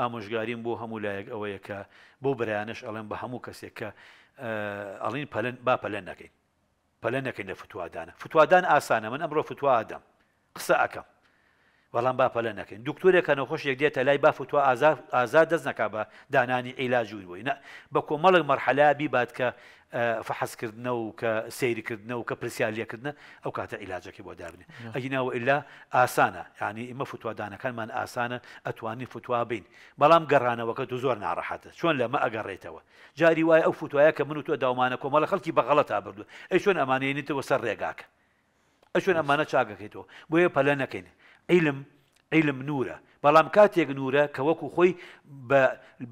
ئامۆژگاریم بۆ هەموو لایەک ئەوەیەکە بۆ برایانش ئەڵێن بە هەموو کەسێکە ئەڵین پەلەن با پەلەن نەکەین پەلەن نەکەین لە فتووادانە فتوادان ئاسانە من ئەمڕۆ فتووادەم قسە ئەەکەم بەڵام باپەلە نەکەین دکتۆرێکە نەخۆش یەک دێتە لای بافتوە ئازاد دەست نک بە دانانی عیلاجووی نە بە کۆمەڵک مەرحەلابی بات کە فحسکردنە و کە سیرکردنە و کە پرسیالەکردنە ئەو کاتە عیلاجەکە بۆ دابنێ نعم. ئەگینەوە ئللا ئاسانە ینی ئمە فتووادانەکانمان ئاسانە ئەتوانی فتووا بین بەڵام گەڕانەوەکە تو زۆر ناڕەحەتە چۆن لەمە ئەگەڕێتەوە جاری وای ئەو فتوایە کە من و تۆ داوامانە کۆمەڵە خەڵکی بەغەڵە تا بردو ئەی چۆن ئەمانێنیتەوە سەر ڕێگاکە ئەچۆن ئەمانە چاگەکەیتەوە بۆیە پەلە نەکەین عیلم عیلم نورە بەڵام کاتێک نورە کە وەکو خۆی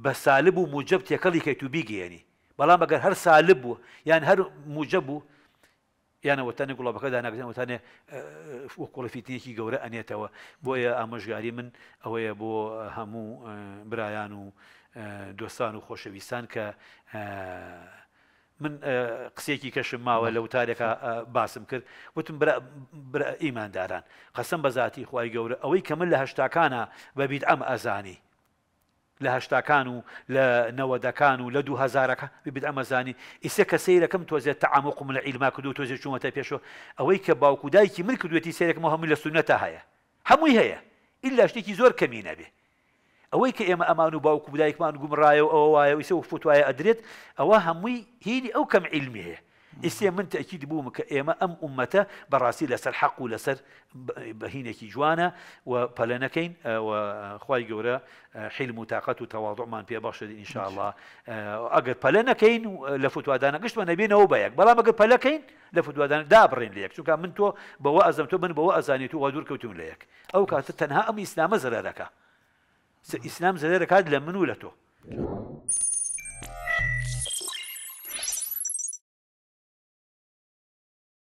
بە سالب و موجب تێکەڵیکەیت و بیگەێنی بەڵام ئەگەر هەر سالب بوو یان هەر موجب بوو یانەوەتانە گوڵەبەکەدا ناگەنەوەتانێ وەکوڵفیتێکی گەورە ئەنێتەوە بۆیە ئامەژگاری من ئەوەیە بۆ هەموو برایان و دۆستان و خۆشەویستان کە من قسێکی کەشم ماوە لە وتارێکە باسم کرد وتم ئیمانداران قەسم بەزاتی خی گەورە ئەوەی کە من لە هەشتاکانە بەبییت ئەم ئەزانی لە هەشتاکان و لە نەوەدەکان و لە دو هزارەکە ببیت ئەمەزانی ئیسە کە سیرەکەم تۆزێت تەعاموقم لە عیلما کردو تۆزێ چومەتە پێشەوە ئەوەی کە باوکودایکی من کردوێتی سیرێکم هەمووی لە سونەتە هەیە هەمووی هەیە ئللا شتێکی زۆر کەمی نەبێ ئەوەی کە ئێمە ئەمان و باوکو بدایکمان گومڕایە و ئەوە وایە ویسە و فتوایە ئەدرێت ئەوە هەمووی هیری ئەو کەم علمی هەیە ئێسێ من تاکید بووم کە ئێمە ئەم عومەتە بەڕاستی لەسەر حەق و لەسەر بەهینێکی جوانە و پەلەنەکەین خی گەورە حیلم و تااقەت و تەواضعمان پێبخشێت ئینشاءله ئەگەر پەلەنەکەین لە فتوادانە گشتمە نەبێنەوە بەیەک بەڵام ئەگەر پەلەکەین لە فتوادانە دابڕێن لە یەک چونکە من تۆ بەوە ئەزم تۆ من بەوە ئەزانیت و وا دوور کەوتون لە یەک ئەو کاتە تەنها ئەم ئیسلامە زەرەکە اسلام زەرێرە کات لە منولە